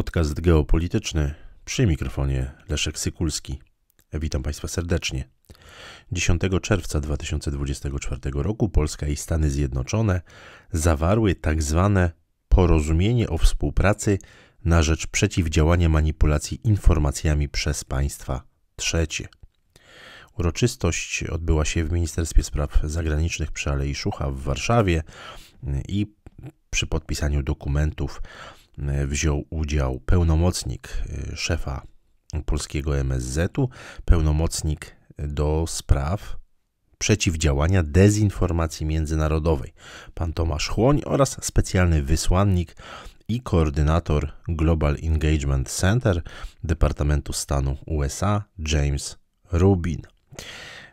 Podcast geopolityczny przy mikrofonie Leszek Sykulski. Witam Państwa serdecznie. 10 czerwca 2024 roku Polska i Stany Zjednoczone zawarły tzw. Tak porozumienie o współpracy na rzecz przeciwdziałania manipulacji informacjami przez państwa trzecie. Uroczystość odbyła się w Ministerstwie Spraw Zagranicznych przy Alei Szucha w Warszawie i przy podpisaniu dokumentów E, wziął udział pełnomocnik e, szefa polskiego MSZ-u, pełnomocnik do spraw przeciwdziałania dezinformacji międzynarodowej, pan Tomasz Chłoń oraz specjalny wysłannik i koordynator Global Engagement Center Departamentu Stanu USA James Rubin.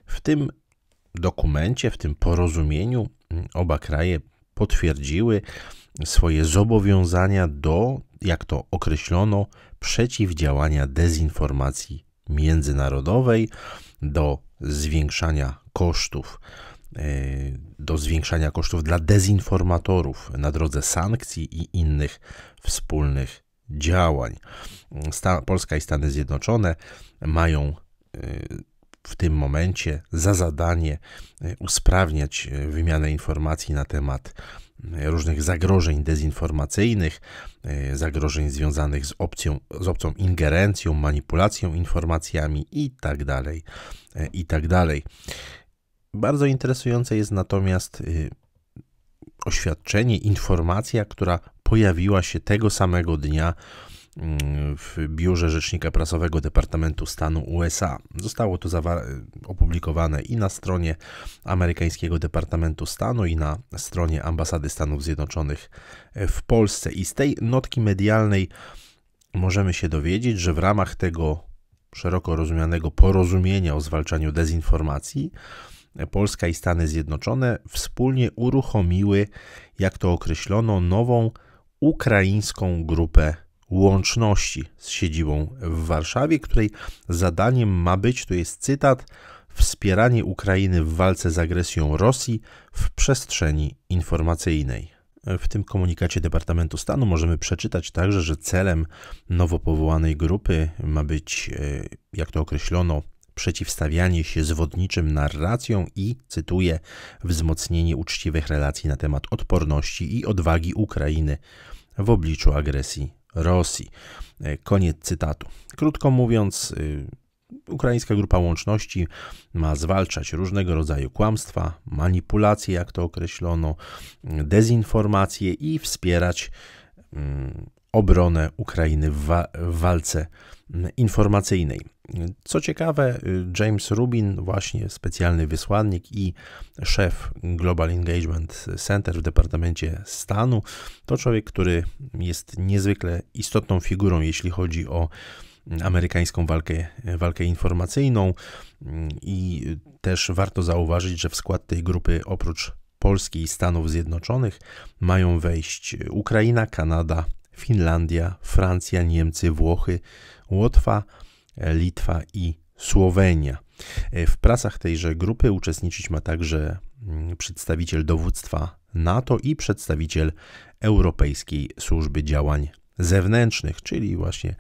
W tym dokumencie, w tym porozumieniu oba kraje potwierdziły swoje zobowiązania do, jak to określono, przeciwdziałania dezinformacji międzynarodowej, do zwiększania kosztów, e, do zwiększania kosztów dla dezinformatorów na drodze sankcji i innych wspólnych działań. Polska i Stany Zjednoczone mają e, w tym momencie za zadanie e, usprawniać e, wymianę informacji na temat e, różnych zagrożeń dezinformacyjnych, zagrożeń związanych z, opcją, z obcą ingerencją, manipulacją informacjami itd. Tak itd. Tak Bardzo interesujące jest natomiast oświadczenie, informacja, która pojawiła się tego samego dnia w biurze Rzecznika Prasowego Departamentu Stanu USA. Zostało to opublikowane i na stronie amerykańskiego Departamentu Stanu, i na stronie Ambasady Stanów Zjednoczonych w Polsce. I z tej notki medialnej możemy się dowiedzieć, że w ramach tego szeroko rozumianego porozumienia o zwalczaniu dezinformacji, Polska i Stany Zjednoczone wspólnie uruchomiły, jak to określono, nową ukraińską grupę Łączności z siedzibą w Warszawie, której zadaniem ma być, to jest cytat, wspieranie Ukrainy w walce z agresją Rosji w przestrzeni informacyjnej. W tym komunikacie Departamentu Stanu możemy przeczytać także, że celem nowo powołanej grupy ma być, e, jak to określono, przeciwstawianie się zwodniczym narracjom i, cytuję, wzmocnienie uczciwych relacji na temat odporności i odwagi Ukrainy w obliczu agresji Rosji. E, koniec cytatu. Krótko mówiąc, y, Ukraińska Grupa Łączności ma zwalczać różnego rodzaju kłamstwa, manipulacje, jak to określono, dezinformacje i wspierać mm, obronę Ukrainy w, w walce mm, informacyjnej. Co ciekawe, y, James Rubin, właśnie specjalny wysłannik i szef Global Engagement Center w Departamencie Stanu, to człowiek, który jest niezwykle istotną figurą, jeśli chodzi o amerykańską walkę, walkę informacyjną i też warto zauważyć, że w skład tej grupy oprócz Polski i Stanów Zjednoczonych mają wejść Ukraina, Kanada, Finlandia, Francja, Niemcy, Włochy, Łotwa, Litwa i Słowenia. E, w pracach tejże grupy uczestniczyć ma także mm, przedstawiciel dowództwa NATO i przedstawiciel Europejskiej Służby Działań Zewnętrznych, czyli właśnie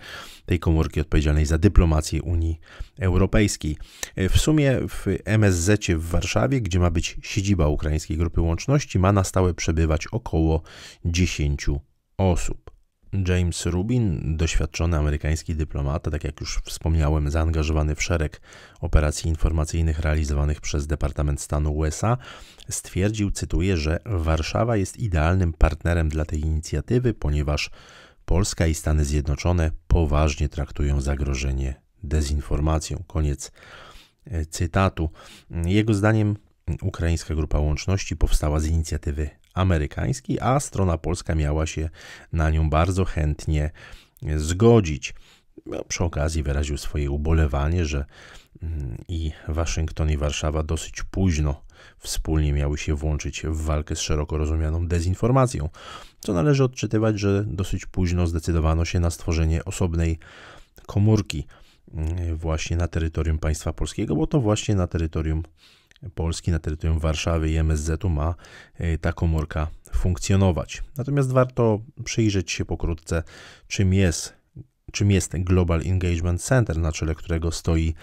tej komórki odpowiedzialnej za dyplomację Unii Europejskiej. E, w sumie w MSZ w Warszawie, gdzie ma być siedziba Ukraińskiej Grupy Łączności, ma na stałe przebywać około 10 osób. James Rubin, doświadczony amerykański dyplomata, tak jak już wspomniałem, zaangażowany w szereg operacji informacyjnych realizowanych przez Departament Stanu USA, stwierdził, cytuję, że Warszawa jest idealnym partnerem dla tej inicjatywy, ponieważ Polska i Stany Zjednoczone poważnie traktują zagrożenie dezinformacją. Koniec e, cytatu. Jego zdaniem Ukraińska Grupa Łączności powstała z inicjatywy amerykański, a strona polska miała się na nią bardzo chętnie zgodzić. No, przy okazji wyraził swoje ubolewanie, że mm, i Waszyngton i Warszawa dosyć późno wspólnie miały się włączyć w walkę z szeroko rozumianą dezinformacją, co należy odczytywać, że dosyć późno zdecydowano się na stworzenie osobnej komórki mm, właśnie na terytorium państwa polskiego, bo to właśnie na terytorium Polski na terytorium Warszawy i MSZ-u ma e, ta komórka funkcjonować. Natomiast warto przyjrzeć się pokrótce, czym jest, czym jest Global Engagement Center, na czele którego stoi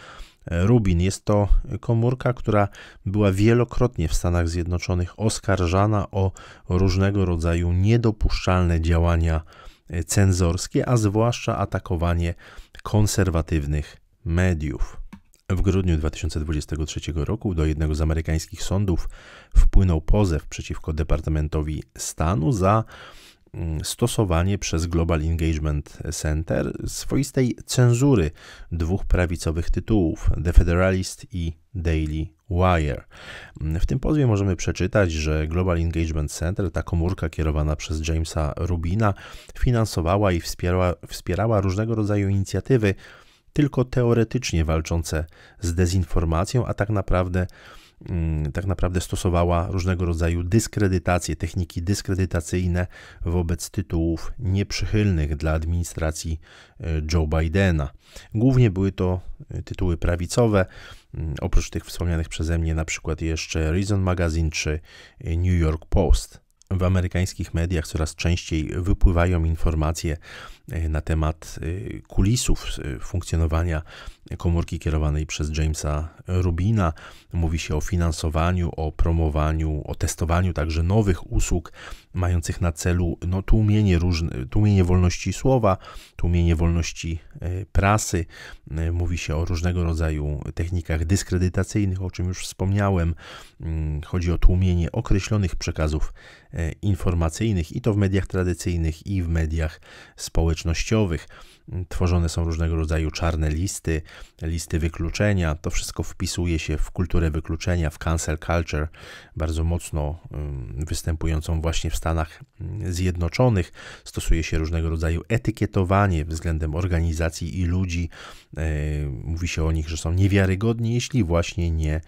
e, Rubin. Jest to komórka, która była wielokrotnie w Stanach Zjednoczonych oskarżana o różnego rodzaju niedopuszczalne działania e, cenzorskie, a zwłaszcza atakowanie konserwatywnych mediów. W grudniu 2023 roku do jednego z amerykańskich sądów wpłynął pozew przeciwko Departamentowi Stanu za mm, stosowanie przez Global Engagement Center swoistej cenzury dwóch prawicowych tytułów: The Federalist i Daily Wire. W tym pozwie możemy przeczytać, że Global Engagement Center, ta komórka kierowana przez Jamesa Rubina, finansowała i wspierała, wspierała różnego rodzaju inicjatywy tylko teoretycznie walczące z dezinformacją, a tak naprawdę mm, tak naprawdę stosowała różnego rodzaju dyskredytacje, techniki dyskredytacyjne wobec tytułów nieprzychylnych dla administracji e, Joe Bidena. Głównie były to e, tytuły prawicowe, mm, oprócz tych wspomnianych przeze mnie na przykład jeszcze Reason Magazine czy e, New York Post w amerykańskich mediach coraz częściej wypływają informacje e, na temat e, kulisów e, funkcjonowania komórki kierowanej przez Jamesa Rubina. Mówi się o finansowaniu, o promowaniu, o testowaniu także nowych usług mających na celu no, tłumienie, różne, tłumienie wolności słowa, tłumienie wolności e, prasy. E, mówi się o różnego rodzaju technikach dyskredytacyjnych, o czym już wspomniałem. Mm, chodzi o tłumienie określonych przekazów e, informacyjnych i to w mediach tradycyjnych, i w mediach społecznościowych. Mm, tworzone są różnego rodzaju czarne listy, listy wykluczenia. To wszystko wpisuje się w kulturę wykluczenia, w cancel culture, bardzo mocno występującą właśnie w Stanach Zjednoczonych stosuje się różnego rodzaju etykietowanie względem organizacji i ludzi. E, mówi się o nich, że są niewiarygodni, jeśli właśnie nie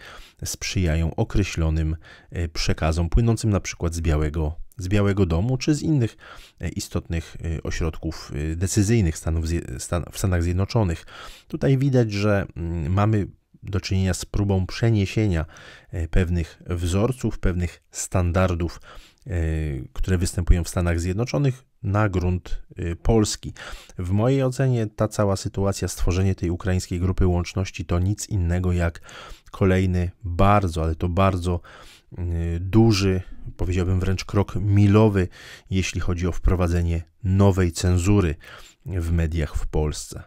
sprzyjają określonym e, przekazom płynącym na przykład z Białego z Białego Domu czy z innych e, istotnych ośrodków decyzyjnych Stanów, w Stanach Zjednoczonych. Tutaj widać, że mm, mamy do czynienia z próbą przeniesienia e, pewnych wzorców, pewnych standardów, e, które występują w Stanach Zjednoczonych na grunt e, Polski. W mojej ocenie ta cała sytuacja, stworzenie tej ukraińskiej grupy łączności to nic innego jak kolejny bardzo, ale to bardzo duży, powiedziałbym wręcz krok milowy, jeśli chodzi o wprowadzenie nowej cenzury w mediach w Polsce.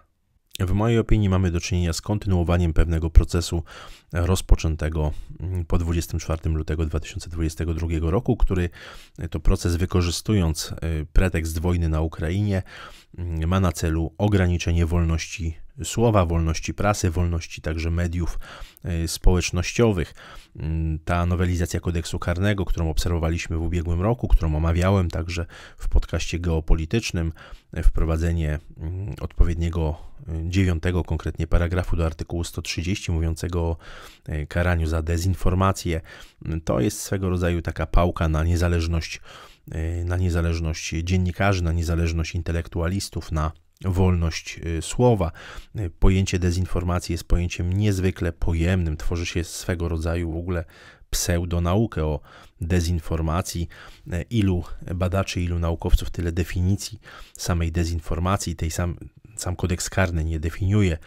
W mojej opinii mamy do czynienia z kontynuowaniem pewnego procesu rozpoczętego mm, po 24 lutego 2022 roku, który e, to proces wykorzystując e, pretekst wojny na Ukrainie mm, ma na celu ograniczenie wolności słowa, wolności prasy, wolności także mediów e, społecznościowych. Mm, ta nowelizacja kodeksu karnego, którą obserwowaliśmy w ubiegłym roku, którą omawiałem także w podcaście geopolitycznym, e, wprowadzenie mm, odpowiedniego e, dziewiątego konkretnie paragrafu do artykułu 130 mówiącego o karaniu za dezinformację, mm, to jest swego rodzaju taka pałka na niezależność na niezależność dziennikarzy, na niezależność intelektualistów, na wolność y, słowa. Y, pojęcie dezinformacji jest pojęciem niezwykle pojemnym, tworzy się swego rodzaju w ogóle pseudonaukę o dezinformacji. Y, ilu badaczy, ilu naukowców, tyle definicji samej dezinformacji. Tej sam, sam kodeks karny nie definiuje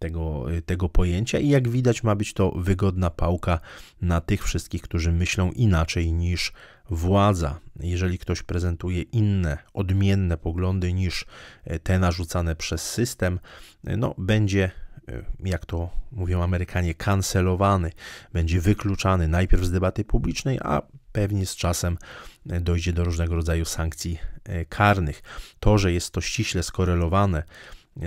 tego, y, tego pojęcia i jak widać ma być to wygodna pałka na tych wszystkich, którzy myślą inaczej niż władza. Jeżeli ktoś prezentuje inne, odmienne poglądy niż e, te narzucane przez system, e, no będzie e, jak to mówią Amerykanie, kancelowany, będzie wykluczany najpierw z debaty publicznej, a pewnie z czasem dojdzie do różnego rodzaju sankcji karnych. To, że jest to ściśle skorelowane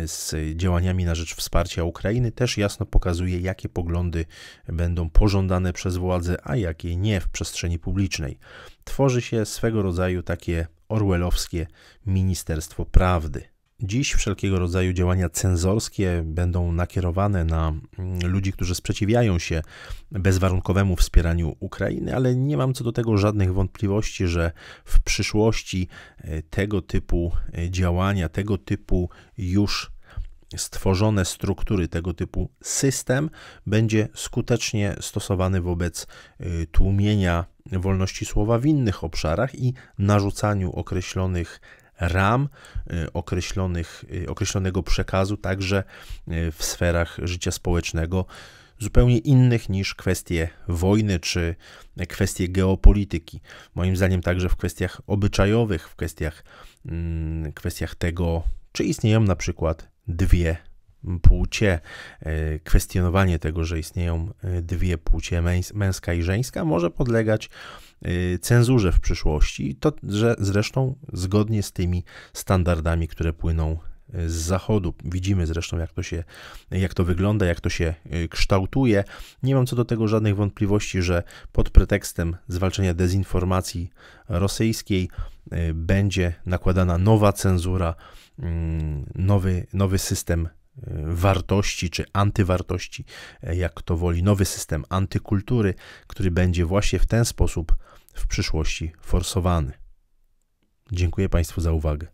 z działaniami na rzecz wsparcia Ukrainy, też jasno pokazuje, jakie poglądy będą pożądane przez władze, a jakie nie w przestrzeni publicznej. Tworzy się swego rodzaju takie orwellowskie Ministerstwo Prawdy. Dziś wszelkiego rodzaju działania cenzorskie będą nakierowane na mm, ludzi, którzy sprzeciwiają się bezwarunkowemu wspieraniu Ukrainy, ale nie mam co do tego żadnych wątpliwości, że w przyszłości e, tego typu e, działania, tego typu już stworzone struktury, tego typu system będzie skutecznie stosowany wobec e, tłumienia wolności słowa w innych obszarach i narzucaniu określonych ram y, określonych, y, określonego przekazu, także y, w sferach życia społecznego zupełnie innych niż kwestie wojny czy kwestie geopolityki. Moim zdaniem także w kwestiach obyczajowych, w kwestiach, mm, kwestiach tego, czy istnieją na przykład dwie płcie, e, kwestionowanie tego, że istnieją e, dwie płcie, męska i żeńska, może podlegać e, cenzurze w przyszłości, to że zresztą zgodnie z tymi standardami, które płyną z zachodu. Widzimy zresztą, jak to się, jak to wygląda, jak to się kształtuje. Nie mam co do tego żadnych wątpliwości, że pod pretekstem zwalczenia dezinformacji rosyjskiej będzie nakładana nowa cenzura, mm, nowy, nowy system E, wartości czy antywartości, e, jak to woli, nowy system antykultury, który będzie właśnie w ten sposób w przyszłości forsowany. Dziękuję Państwu za uwagę.